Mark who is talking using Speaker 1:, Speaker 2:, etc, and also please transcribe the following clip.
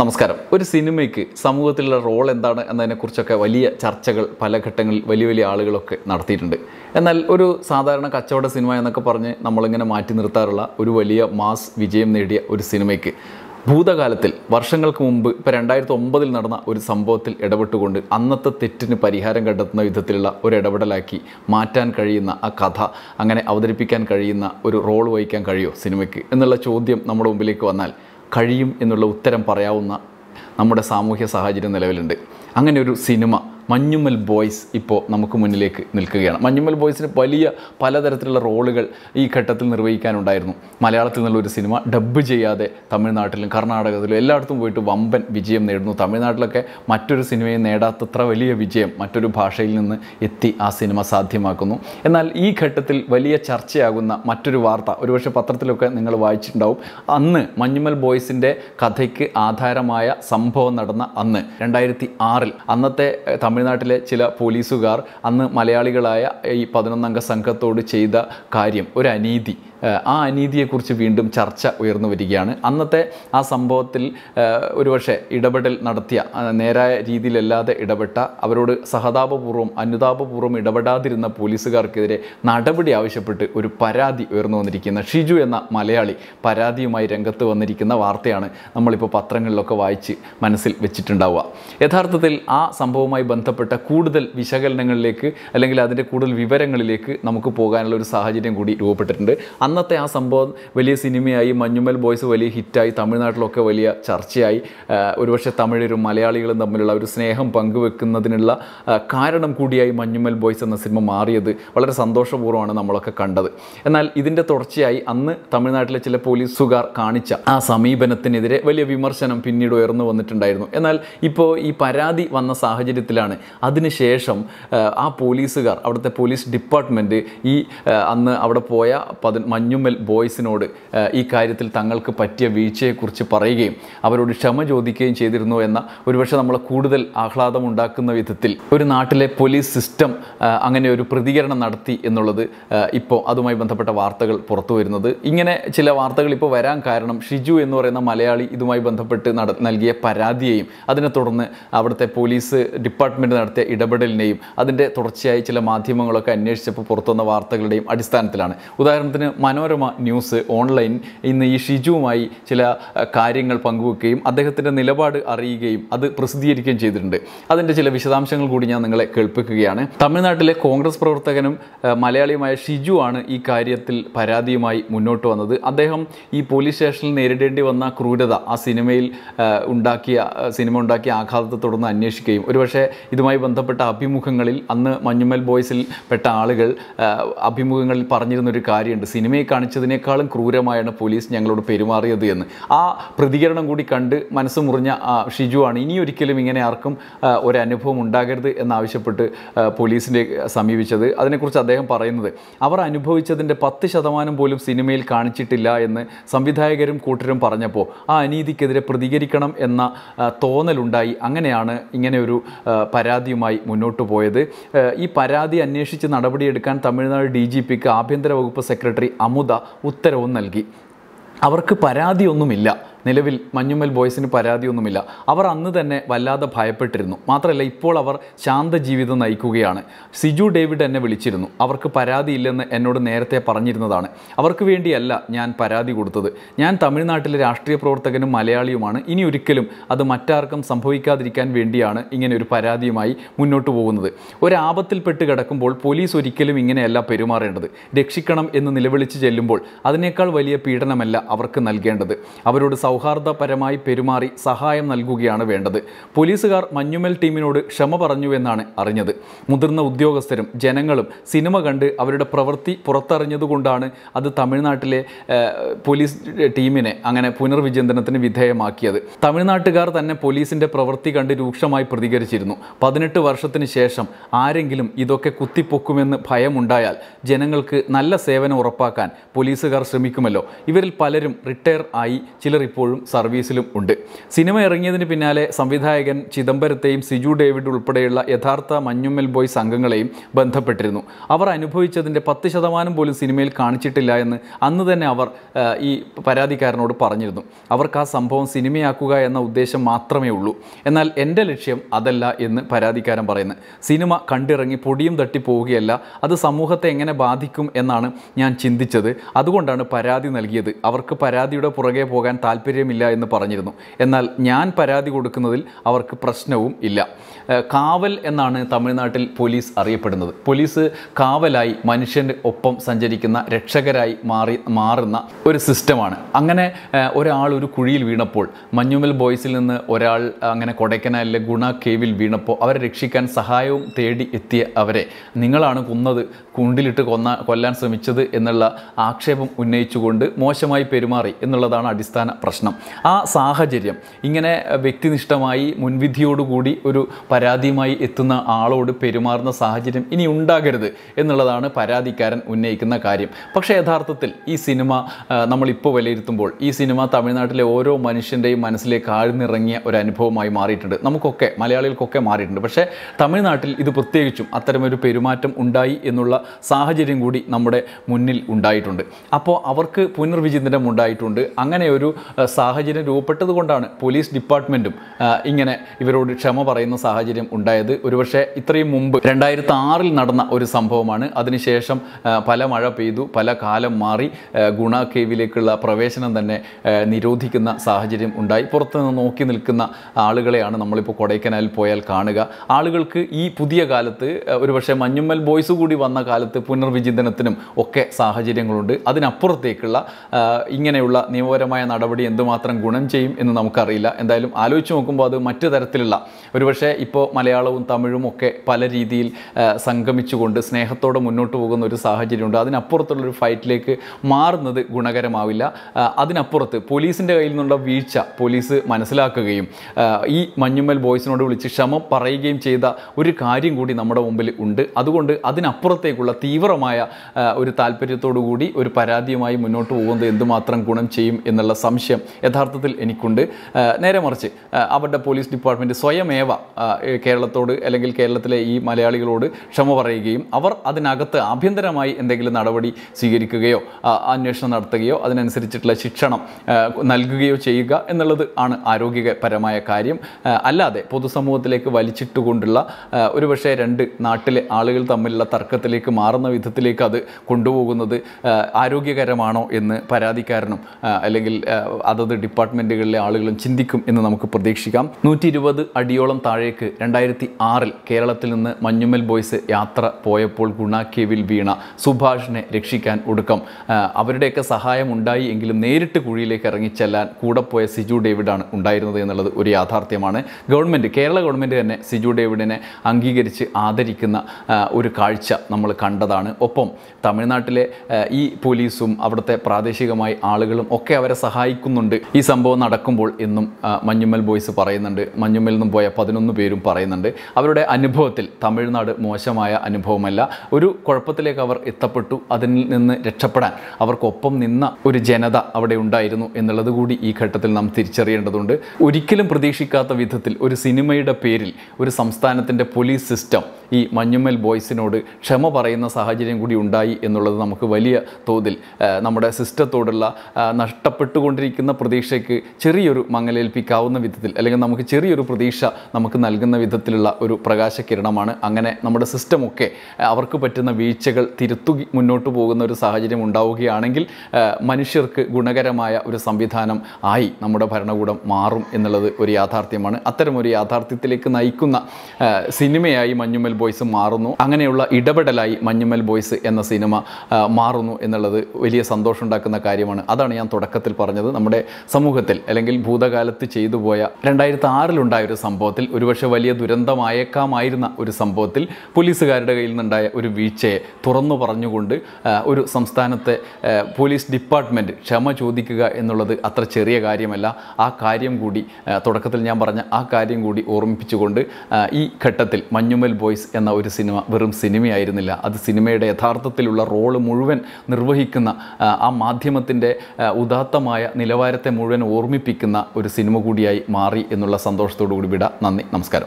Speaker 1: നമസ്കാരം ഒരു സിനിമയ്ക്ക് സമൂഹത്തിലുള്ള റോൾ എന്താണ് എന്നതിനെക്കുറിച്ചൊക്കെ വലിയ ചർച്ചകൾ പല ഘട്ടങ്ങളിൽ വലിയ വലിയ ആളുകളൊക്കെ നടത്തിയിട്ടുണ്ട് എന്നാൽ ഒരു സാധാരണ കച്ചവട സിനിമ എന്നൊക്കെ പറഞ്ഞ് നമ്മളിങ്ങനെ മാറ്റി നിർത്താറുള്ള ഒരു വലിയ മാസ് വിജയം നേടിയ ഒരു സിനിമയ്ക്ക് ഭൂതകാലത്തിൽ വർഷങ്ങൾക്ക് മുമ്പ് ഇപ്പോൾ രണ്ടായിരത്തി ഒമ്പതിൽ നടന്ന ഒരു സംഭവത്തിൽ ഇടപെട്ടുകൊണ്ട് അന്നത്തെ തെറ്റിന് പരിഹാരം കണ്ടെത്തുന്ന വിധത്തിലുള്ള ഒരു ഇടപെടലാക്കി മാറ്റാൻ കഴിയുന്ന ആ കഥ അങ്ങനെ അവതരിപ്പിക്കാൻ കഴിയുന്ന ഒരു റോൾ വഹിക്കാൻ കഴിയുമോ സിനിമയ്ക്ക് എന്നുള്ള ചോദ്യം നമ്മുടെ മുമ്പിലേക്ക് വന്നാൽ കഴിയും എന്നുള്ള ഉത്തരം പറയാവുന്ന നമ്മുടെ സാമൂഹ്യ സാഹചര്യം നിലവിലുണ്ട് അങ്ങനെ ഒരു സിനിമ മഞ്ഞുമൽ ബോയ്സ് ഇപ്പോൾ നമുക്ക് മുന്നിലേക്ക് നിൽക്കുകയാണ് മഞ്ഞുമൽ ബോയ്സിന് വലിയ പലതരത്തിലുള്ള റോളുകൾ ഈ ഘട്ടത്തിൽ നിർവഹിക്കാനുണ്ടായിരുന്നു മലയാളത്തിൽ നിന്നുള്ള ഒരു സിനിമ ഡബ്ബ് ചെയ്യാതെ തമിഴ്നാട്ടിലും കർണാടകത്തിലും എല്ലായിടത്തും പോയിട്ട് വമ്പൻ വിജയം നേടുന്നു തമിഴ്നാട്ടിലൊക്കെ മറ്റൊരു സിനിമയെ നേടാത്തത്ര വലിയ വിജയം മറ്റൊരു ഭാഷയിൽ നിന്ന് എത്തി ആ സിനിമ സാധ്യമാക്കുന്നു എന്നാൽ ഈ ഘട്ടത്തിൽ വലിയ ചർച്ചയാകുന്ന മറ്റൊരു വാർത്ത ഒരുപക്ഷെ പത്രത്തിലൊക്കെ നിങ്ങൾ വായിച്ചിട്ടുണ്ടാവും അന്ന് മഞ്ഞുമൽ ബോയ്സിൻ്റെ കഥയ്ക്ക് ആധാരമായ സംഭവം നടന്ന അന്ന് രണ്ടായിരത്തി ആറിൽ അന്നത്തെ തമിഴ് തമിഴ്നാട്ടിലെ ചില പോലീസുകാർ അന്ന് മലയാളികളായ ഈ പതിനൊന്നംഗ സംഘത്തോട് ചെയ്ത കാര്യം ഒരു അനീതി ആ അനീതിയെക്കുറിച്ച് വീണ്ടും ചർച്ച ഉയർന്നു വരികയാണ് അന്നത്തെ ആ സംഭവത്തിൽ ഒരുപക്ഷെ ഇടപെടൽ നടത്തിയ നേരായ രീതിയിലല്ലാതെ ഇടപെട്ട അവരോട് സഹതാപപൂർവ്വം അനുതാപപൂർവ്വം ഇടപെടാതിരുന്ന പോലീസുകാർക്കെതിരെ നടപടി ആവശ്യപ്പെട്ട് ഒരു പരാതി ഉയർന്നു വന്നിരിക്കുന്ന ഷിജു എന്ന മലയാളി പരാതിയുമായി രംഗത്ത് വന്നിരിക്കുന്ന വാർത്തയാണ് നമ്മളിപ്പോൾ പത്രങ്ങളിലൊക്കെ വായിച്ച് മനസ്സിൽ വെച്ചിട്ടുണ്ടാവുക യഥാർത്ഥത്തിൽ ആ സംഭവവുമായി ബന്ധപ്പെട്ട കൂടുതൽ വിശകലനങ്ങളിലേക്ക് അല്ലെങ്കിൽ അതിൻ്റെ കൂടുതൽ വിവരങ്ങളിലേക്ക് നമുക്ക് പോകാനുള്ള ഒരു സാഹചര്യം കൂടി രൂപപ്പെട്ടിട്ടുണ്ട് അന്നത്തെ ആ സംഭവം വലിയ സിനിമയായി മഞ്ഞുമൽ ബോയ്സ് വലിയ ഹിറ്റായി തമിഴ്നാട്ടിലൊക്കെ വലിയ ചർച്ചയായി ഒരുപക്ഷെ തമിഴരും മലയാളികളും തമ്മിലുള്ള ഒരു സ്നേഹം പങ്കുവെക്കുന്നതിനുള്ള കാരണം കൂടിയായി മഞ്ഞുമൽ ബോയ്സ് എന്ന സിനിമ മാറിയത് വളരെ സന്തോഷപൂർവ്വമാണ് നമ്മളൊക്കെ കണ്ടത് എന്നാൽ ഇതിൻ്റെ തുടർച്ചയായി അന്ന് തമിഴ്നാട്ടിലെ ചില പോലീസുകാർ കാണിച്ച ആ സമീപനത്തിനെതിരെ വലിയ വിമർശനം പിന്നീട് ഉയർന്നു വന്നിട്ടുണ്ടായിരുന്നു എന്നാൽ ഇപ്പോൾ ഈ പരാതി വന്ന സാഹചര്യത്തിലാണ് അതിനുശേഷം ആ പോലീസുകാർ അവിടുത്തെ പോലീസ് ഡിപ്പാർട്ട്മെൻറ്റ് ഈ അന്ന് അവിടെ പോയ പതി മഞ്ഞുമ്മൽ ബോയ്സിനോട് ഈ കാര്യത്തിൽ തങ്ങൾക്ക് പറ്റിയ വീഴ്ചയെക്കുറിച്ച് പറയുകയും അവരോട് ക്ഷമ ചോദിക്കുകയും ചെയ്തിരുന്നു എന്ന ഒരുപക്ഷെ നമ്മളെ കൂടുതൽ ആഹ്ലാദമുണ്ടാക്കുന്ന വിധത്തിൽ ഒരു നാട്ടിലെ പോലീസ് സിസ്റ്റം അങ്ങനെ ഒരു പ്രതികരണം നടത്തി എന്നുള്ളത് ഇപ്പോൾ അതുമായി ബന്ധപ്പെട്ട വാർത്തകൾ പുറത്തു വരുന്നത് ഇങ്ങനെ ചില വാർത്തകൾ ഇപ്പോൾ വരാൻ കാരണം ഷിജു എന്ന് പറയുന്ന മലയാളി ഇതുമായി ബന്ധപ്പെട്ട് നട നൽകിയ പരാതിയെയും അതിനെ തുടർന്ന് അവിടുത്തെ പോലീസ് ഡിപ്പാർട്ട്മെൻറ്റ് നടത്തിയ ഇടപെടലിനെയും അതിൻ്റെ തുടർച്ചയായി ചില മാധ്യമങ്ങളൊക്കെ അന്വേഷിച്ചപ്പോൾ പുറത്തുവന്ന വാർത്തകളുടെയും അടിസ്ഥാനത്തിലാണ് ഉദാഹരണത്തിന് മനോരമ ന്യൂസ് ഓൺലൈൻ ഇന്ന് ഈ ഷിജുവുമായി ചില കാര്യങ്ങൾ പങ്കുവെക്കുകയും അദ്ദേഹത്തിൻ്റെ നിലപാട് അറിയുകയും അത് പ്രസിദ്ധീകരിക്കുകയും ചെയ്തിട്ടുണ്ട് അതിൻ്റെ ചില വിശദാംശങ്ങൾ കൂടി ഞാൻ നിങ്ങളെ കേൾപ്പിക്കുകയാണ് തമിഴ്നാട്ടിലെ കോൺഗ്രസ് പ്രവർത്തകനും മലയാളിയുമായ ഷിജു ആണ് ഈ കാര്യത്തിൽ പരാതിയുമായി മുന്നോട്ട് വന്നത് അദ്ദേഹം ഈ പോലീസ് സ്റ്റേഷനിൽ നേരിടേണ്ടി വന്ന ക്രൂരത ആ സിനിമയിൽ ഉണ്ടാക്കിയ സിനിമ ഉണ്ടാക്കിയ ആഘാതത്തെ തുടർന്ന് അന്വേഷിക്കുകയും ഒരുപക്ഷെ ഇതുമായി ബന്ധപ്പെട്ട അഭിമുഖങ്ങളിൽ അന്ന് മഞ്ഞുമൽ ബോയ്സിൽ പെട്ട ആളുകൾ അഭിമുഖങ്ങളിൽ പറഞ്ഞിരുന്നൊരു കാര്യമുണ്ട് സിനിമ ആദ്യമേ കാണിച്ചതിനേക്കാളും ക്രൂരമായാണ് പോലീസ് ഞങ്ങളോട് പെരുമാറിയത് എന്ന് ആ പ്രതികരണം കൂടി കണ്ട് മനസ്സ് മുറിഞ്ഞ ഷിജുവാണ് ഇനി ഒരിക്കലും ഇങ്ങനെ ആർക്കും ഒരു ഉണ്ടാകരുത് എന്നാവശ്യപ്പെട്ട് പോലീസിനെ സമീപിച്ചത് അതിനെക്കുറിച്ച് അദ്ദേഹം പറയുന്നത് അവർ അനുഭവിച്ചതിൻ്റെ പത്ത് ശതമാനം പോലും സിനിമയിൽ കാണിച്ചിട്ടില്ല എന്ന് സംവിധായകരും കൂട്ടരും പറഞ്ഞപ്പോൾ ആ അനീതിക്കെതിരെ പ്രതികരിക്കണം എന്ന തോന്നലുണ്ടായി അങ്ങനെയാണ് ഇങ്ങനെ ഒരു പരാതിയുമായി മുന്നോട്ട് പോയത് ഈ പരാതി അന്വേഷിച്ച് നടപടിയെടുക്കാൻ തമിഴ്നാട് ഡി ജി പിക്ക് ആഭ്യന്തര വകുപ്പ് സെക്രട്ടറി അമുദ ഉത്തരവും നൽകി അവർക്ക് പരാതിയൊന്നുമില്ല നിലവിൽ മഞ്ഞുമ്മൽ ബോയ്സിന് പരാതിയൊന്നുമില്ല അവർ അന്ന് തന്നെ വല്ലാതെ ഭയപ്പെട്ടിരുന്നു മാത്രമല്ല ഇപ്പോൾ അവർ ശാന്ത ജീവിതം നയിക്കുകയാണ് സിജു ഡേവിഡ് എന്നെ വിളിച്ചിരുന്നു അവർക്ക് പരാതിയില്ലെന്ന് എന്നോട് നേരത്തെ പറഞ്ഞിരുന്നതാണ് അവർക്ക് വേണ്ടിയല്ല ഞാൻ പരാതി കൊടുത്തത് ഞാൻ തമിഴ്നാട്ടിലെ രാഷ്ട്രീയ പ്രവർത്തകനും മലയാളിയുമാണ് ഇനി ഒരിക്കലും അത് മറ്റാർക്കും സംഭവിക്കാതിരിക്കാൻ വേണ്ടിയാണ് ഇങ്ങനെ ഒരു പരാതിയുമായി മുന്നോട്ട് പോകുന്നത് ഒരാപത്തിൽപ്പെട്ട് കിടക്കുമ്പോൾ പോലീസ് ഒരിക്കലും ഇങ്ങനെയല്ല പെരുമാറേണ്ടത് രക്ഷിക്കണം എന്ന് നിലവിളിച്ച് ചെല്ലുമ്പോൾ അതിനേക്കാൾ വലിയ പീഡനമല്ല അവർക്ക് നൽകേണ്ടത് അവരോട് സൗ സൗഹാർദ്ദപരമായി പെരുമാറി സഹായം നൽകുകയാണ് വേണ്ടത് പോലീസുകാർ മഞ്ഞുമെൽ ടീമിനോട് ക്ഷമ പറഞ്ഞുവെന്നാണ് അറിഞ്ഞത് മുതിർന്ന ഉദ്യോഗസ്ഥരും ജനങ്ങളും സിനിമ കണ്ട് അവരുടെ പ്രവൃത്തി പുറത്തറിഞ്ഞതുകൊണ്ടാണ് അത് തമിഴ്നാട്ടിലെ പോലീസ് ടീമിനെ അങ്ങനെ പുനർവിചിന്തനത്തിന് വിധേയമാക്കിയത് തമിഴ്നാട്ടുകാർ തന്നെ പോലീസിൻ്റെ പ്രവൃത്തി കണ്ട് രൂക്ഷമായി പ്രതികരിച്ചിരുന്നു പതിനെട്ട് വർഷത്തിന് ശേഷം ആരെങ്കിലും ഇതൊക്കെ കുത്തിപ്പൊക്കുമെന്ന് ഭയമുണ്ടായാൽ ജനങ്ങൾക്ക് നല്ല സേവനം ഉറപ്പാക്കാൻ പോലീസുകാർ ശ്രമിക്കുമല്ലോ ഇവരിൽ പലരും റിട്ടയർ ആയി ചിലർ ഇപ്പോൾ പലപ്പോഴും സർവീസിലും ഉണ്ട് സിനിമ ഇറങ്ങിയതിന് പിന്നാലെ സംവിധായകൻ ചിദംബരത്തെയും സിജു ഡേവിഡ് ഉൾപ്പെടെയുള്ള യഥാർത്ഥ മഞ്ഞുമ്മൽ ബോയ് സംഘങ്ങളെയും ബന്ധപ്പെട്ടിരുന്നു അവർ അനുഭവിച്ചതിൻ്റെ പത്ത് ശതമാനം പോലും സിനിമയിൽ കാണിച്ചിട്ടില്ല എന്ന് അന്ന് തന്നെ അവർ ഈ പരാതിക്കാരനോട് പറഞ്ഞിരുന്നു അവർക്ക് ആ സംഭവം സിനിമയാക്കുക എന്ന ഉദ്ദേശം മാത്രമേ ഉള്ളൂ എന്നാൽ എൻ്റെ ലക്ഷ്യം അതല്ല എന്ന് പരാതിക്കാരൻ പറയുന്നു സിനിമ കണ്ടിറങ്ങി പൊടിയും തട്ടി പോവുകയല്ല അത് സമൂഹത്തെ എങ്ങനെ ബാധിക്കും എന്നാണ് ഞാൻ ചിന്തിച്ചത് അതുകൊണ്ടാണ് പരാതി നൽകിയത് അവർക്ക് പരാതിയുടെ പുറകെ പോകാൻ താല്പര്യം താല്പര്യമില്ല എന്ന് പറഞ്ഞിരുന്നു എന്നാൽ ഞാൻ പരാതി കൊടുക്കുന്നതിൽ അവർക്ക് പ്രശ്നവും ഇല്ല കാവൽ എന്നാണ് തമിഴ്നാട്ടിൽ പോലീസ് അറിയപ്പെടുന്നത് പോലീസ് കാവലായി മനുഷ്യൻ്റെ ഒപ്പം സഞ്ചരിക്കുന്ന രക്ഷകരായി മാറി മാറുന്ന ഒരു സിസ്റ്റമാണ് അങ്ങനെ ഒരാൾ ഒരു കുഴിയിൽ വീണപ്പോൾ മഞ്ഞുമൽ ബോയ്സിൽ നിന്ന് ഒരാൾ അങ്ങനെ കൊടൈക്കനാലിലെ ഗുണ കേവിൽ വീണപ്പോൾ അവരെ രക്ഷിക്കാൻ സഹായവും തേടി എത്തിയ അവരെ നിങ്ങളാണ് കൊന്നത് കുണ്ടിലിട്ട് കൊന്ന കൊല്ലാൻ ശ്രമിച്ചത് എന്നുള്ള ആക്ഷേപം ഉന്നയിച്ചുകൊണ്ട് മോശമായി പെരുമാറി എന്നുള്ളതാണ് അടിസ്ഥാന പ്രശ്നം പ്രശ്നം ആ സാഹചര്യം ഇങ്ങനെ വ്യക്തിനിഷ്ഠമായി മുൻവിധിയോടുകൂടി ഒരു പരാതിയുമായി എത്തുന്ന ആളോട് പെരുമാറുന്ന സാഹചര്യം ഇനി ഉണ്ടാകരുത് എന്നുള്ളതാണ് പരാതിക്കാരൻ ഉന്നയിക്കുന്ന കാര്യം പക്ഷേ യഥാർത്ഥത്തിൽ ഈ സിനിമ നമ്മളിപ്പോൾ വിലയിരുത്തുമ്പോൾ ഈ സിനിമ തമിഴ്നാട്ടിലെ ഓരോ മനുഷ്യൻ്റെയും മനസ്സിലേക്ക് ആഴ്ന്നിറങ്ങിയ ഒരു അനുഭവമായി മാറിയിട്ടുണ്ട് നമുക്കൊക്കെ മലയാളികൾക്കൊക്കെ മാറിയിട്ടുണ്ട് പക്ഷേ തമിഴ്നാട്ടിൽ ഇത് പ്രത്യേകിച്ചും അത്തരമൊരു പെരുമാറ്റം ഉണ്ടായി എന്നുള്ള സാഹചര്യം കൂടി നമ്മുടെ മുന്നിൽ ഉണ്ടായിട്ടുണ്ട് അപ്പോൾ അവർക്ക് പുനർവിചിന്തനം ഉണ്ടായിട്ടുണ്ട് അങ്ങനെ ഒരു സാഹചര്യം രൂപപ്പെട്ടത് കൊണ്ടാണ് പോലീസ് ഡിപ്പാർട്ട്മെൻറ്റും ഇങ്ങനെ ഇവരോട് ക്ഷമ പറയുന്ന സാഹചര്യം ഉണ്ടായത് ഒരുപക്ഷെ ഇത്രയും മുമ്പ് രണ്ടായിരത്തി ആറിൽ നടന്ന ഒരു സംഭവമാണ് അതിനുശേഷം പല മഴ പെയ്തു പല കാലം മാറി ഗുണ കേവിലേക്കുള്ള പ്രവേശനം തന്നെ നിരോധിക്കുന്ന സാഹചര്യം ഉണ്ടായി പുറത്തുനിന്ന് നോക്കി നിൽക്കുന്ന ആളുകളെയാണ് നമ്മളിപ്പോൾ കൊടൈക്കനാലിൽ പോയാൽ കാണുക ആളുകൾക്ക് ഈ പുതിയ കാലത്ത് ഒരുപക്ഷെ മഞ്ഞുമ്മൽ ബോയ്സ് കൂടി വന്ന കാലത്ത് പുനർവിചിന്തനത്തിനും ഒക്കെ സാഹചര്യങ്ങളുണ്ട് അതിനപ്പുറത്തേക്കുള്ള ഇങ്ങനെയുള്ള നിയമപരമായ നടപടി എന്തുമാത്രം ഗുണം ചെയ്യും എന്ന് നമുക്കറിയില്ല എന്തായാലും ആലോചിച്ച് നോക്കുമ്പോൾ അത് മറ്റു തരത്തിലുള്ള ഒരുപക്ഷെ ഇപ്പോൾ മലയാളവും തമിഴും ഒക്കെ പല രീതിയിൽ സംഗമിച്ചുകൊണ്ട് സ്നേഹത്തോടെ മുന്നോട്ട് പോകുന്ന ഒരു സാഹചര്യമുണ്ട് അതിനപ്പുറത്തുള്ളൊരു ഫൈറ്റിലേക്ക് മാറുന്നത് ഗുണകരമാവില്ല അതിനപ്പുറത്ത് പോലീസിൻ്റെ കയ്യിൽ നിന്നുള്ള വീഴ്ച പോലീസ് മനസ്സിലാക്കുകയും ഈ മഞ്ഞുമ്മൽ ബോയ്സിനോട് വിളിച്ച് ക്ഷമ പറയുകയും ചെയ്ത ഒരു കാര്യം കൂടി നമ്മുടെ മുമ്പിൽ ഉണ്ട് അതുകൊണ്ട് അതിനപ്പുറത്തേക്കുള്ള തീവ്രമായ ഒരു താല്പര്യത്തോടു കൂടി ഒരു പരാതിയുമായി മുന്നോട്ട് പോകുന്നത് എന്തുമാത്രം ഗുണം ചെയ്യും എന്നുള്ള സംശയം യഥാർത്ഥത്തിൽ എനിക്കുണ്ട് നേരെ മറിച്ച് അവരുടെ പോലീസ് ഡിപ്പാർട്ട്മെൻറ്റ് സ്വയമേവ കേരളത്തോട് അല്ലെങ്കിൽ കേരളത്തിലെ ഈ മലയാളികളോട് ക്ഷമ പറയുകയും അവർ അതിനകത്ത് ആഭ്യന്തരമായി എന്തെങ്കിലും നടപടി സ്വീകരിക്കുകയോ അന്വേഷണം നടത്തുകയോ അതിനനുസരിച്ചിട്ടുള്ള ശിക്ഷണം നൽകുകയോ ചെയ്യുക എന്നുള്ളത് ആണ് ആരോഗ്യപരമായ കാര്യം അല്ലാതെ പൊതുസമൂഹത്തിലേക്ക് വലിച്ചിട്ടുകൊണ്ടുള്ള ഒരുപക്ഷെ രണ്ട് നാട്ടിലെ ആളുകൾ തമ്മിലുള്ള തർക്കത്തിലേക്ക് മാറുന്ന വിധത്തിലേക്ക് അത് കൊണ്ടുപോകുന്നത് ആരോഗ്യകരമാണോ എന്ന് പരാതിക്കാരനും അല്ലെങ്കിൽ അതത് ഡിപ്പാർട്ട്മെൻറ്റുകളിലെ ആളുകളും ചിന്തിക്കും എന്ന് നമുക്ക് പ്രതീക്ഷിക്കാം നൂറ്റി ഇരുപത് അടിയോളം താഴേക്ക് രണ്ടായിരത്തി ആറിൽ കേരളത്തിൽ നിന്ന് മഞ്ഞുമൽ ബോയ്സ് യാത്ര പോയപ്പോൾ ഗുണാക്കേവിൽ വീണ സുഭാഷിനെ രക്ഷിക്കാൻ ഒടുക്കം അവരുടെയൊക്കെ സഹായം ഉണ്ടായി എങ്കിലും നേരിട്ട് കുഴിയിലേക്ക് ഇറങ്ങിച്ചെല്ലാൻ കൂടെ പോയ സിജു ഡേവിഡാണ് ഉണ്ടായിരുന്നത് എന്നുള്ളത് ഒരു യാഥാർത്ഥ്യമാണ് ഗവൺമെൻറ് കേരള ഗവൺമെൻറ് തന്നെ സിജു ഡേവിഡിനെ അംഗീകരിച്ച് ആദരിക്കുന്ന ഒരു കാഴ്ച നമ്മൾ കണ്ടതാണ് ഒപ്പം തമിഴ്നാട്ടിലെ ഈ പോലീസും അവിടുത്തെ പ്രാദേശികമായി ആളുകളും ഒക്കെ അവരെ സഹായിക്കുന്നുണ്ട് കൊണ്ട് ഈ സംഭവം നടക്കുമ്പോൾ എന്നും മഞ്ഞുമ്മൽ ബോയ്സ് പറയുന്നുണ്ട് മഞ്ഞുമ്മൽ നിന്നും പോയ പതിനൊന്ന് പേരും പറയുന്നുണ്ട് അവരുടെ അനുഭവത്തിൽ തമിഴ്നാട് മോശമായ അനുഭവമല്ല ഒരു കുഴപ്പത്തിലേക്ക് അവർ എത്തപ്പെട്ടു അതിൽ നിന്ന് രക്ഷപ്പെടാൻ അവർക്കൊപ്പം നിന്ന ഒരു ജനത അവിടെ ഉണ്ടായിരുന്നു എന്നുള്ളത് കൂടി ഈ ഘട്ടത്തിൽ നാം തിരിച്ചറിയേണ്ടതുണ്ട് ഒരിക്കലും പ്രതീക്ഷിക്കാത്ത വിധത്തിൽ ഒരു സിനിമയുടെ പേരിൽ ഒരു സംസ്ഥാനത്തിൻ്റെ പോലീസ് സിസ്റ്റം ഈ മഞ്ഞുമ്മൽ ബോയ്സിനോട് ക്ഷമ പറയുന്ന സാഹചര്യം കൂടി ഉണ്ടായി എന്നുള്ളത് നമുക്ക് വലിയ തോതിൽ നമ്മുടെ സിസ്റ്റത്തോടുള്ള നഷ്ടപ്പെട്ടുകൊണ്ടിരിക്കുന്ന പ്രതീക്ഷയ്ക്ക് ചെറിയൊരു മങ്ങലേൽപ്പിക്കാവുന്ന വിധത്തിൽ അല്ലെങ്കിൽ നമുക്ക് ചെറിയൊരു പ്രതീക്ഷ നമുക്ക് നൽകുന്ന വിധത്തിലുള്ള ഒരു പ്രകാശകിരണമാണ് അങ്ങനെ നമ്മുടെ സിസ്റ്റമൊക്കെ അവർക്ക് പറ്റുന്ന വീഴ്ചകൾ തിരുത്തു മുന്നോട്ട് പോകുന്ന ഒരു സാഹചര്യം ഉണ്ടാവുകയാണെങ്കിൽ മനുഷ്യർക്ക് ഗുണകരമായ ഒരു സംവിധാനം ആയി നമ്മുടെ ഭരണകൂടം മാറും എന്നുള്ളത് ഒരു യാഥാർത്ഥ്യമാണ് അത്തരമൊരു യാഥാർത്ഥ്യത്തിലേക്ക് നയിക്കുന്ന സിനിമയായി മഞ്ഞുമൽ ബോയ്സ് മാറുന്നു അങ്ങനെയുള്ള ഇടപെടലായി മഞ്ഞുമൽ ബോയ്സ് എന്ന സിനിമ മാറുന്നു എന്നുള്ളത് വലിയ സന്തോഷമുണ്ടാക്കുന്ന കാര്യമാണ് അതാണ് ഞാൻ തുടക്കത്തിൽ പറഞ്ഞത് നമ്മുടെ സമൂഹത്തിൽ അല്ലെങ്കിൽ ഭൂതകാലത്ത് ചെയ്തു പോയ രണ്ടായിരത്തി ആറിലുണ്ടായ ഒരു സംഭവത്തിൽ ഒരുപക്ഷെ വലിയ ദുരന്തമായേക്കാമായിരുന്ന ഒരു സംഭവത്തിൽ പോലീസുകാരുടെ കയ്യിൽ നിന്നുണ്ടായ ഒരു വീഴ്ചയെ തുറന്നു പറഞ്ഞുകൊണ്ട് ഒരു സംസ്ഥാനത്തെ പോലീസ് ഡിപ്പാർട്ട്മെൻറ്റ് ക്ഷമ ചോദിക്കുക എന്നുള്ളത് അത്ര ചെറിയ കാര്യമല്ല ആ കാര്യം കൂടി തുടക്കത്തിൽ ഞാൻ പറഞ്ഞ ആ കാര്യം കൂടി ഓർമ്മിപ്പിച്ചുകൊണ്ട് ഈ ഘട്ടത്തിൽ മഞ്ഞുമൽ ബോയ്സ് എന്ന ഒരു സിനിമ വെറും സിനിമയായിരുന്നില്ല അത് സിനിമയുടെ യഥാർത്ഥത്തിലുള്ള റോള് മുഴുവൻ നിർവഹിക്കുന്ന ആ മാധ്യമത്തിൻ്റെ ഉദാത്തമായ നിലവാരത്തെ മുഴുവൻ ഓർമ്മിപ്പിക്കുന്ന ഒരു സിനിമ കൂടിയായി മാറി എന്നുള്ള സന്തോഷത്തോടു കൂടി വിട നന്ദി നമസ്കാരം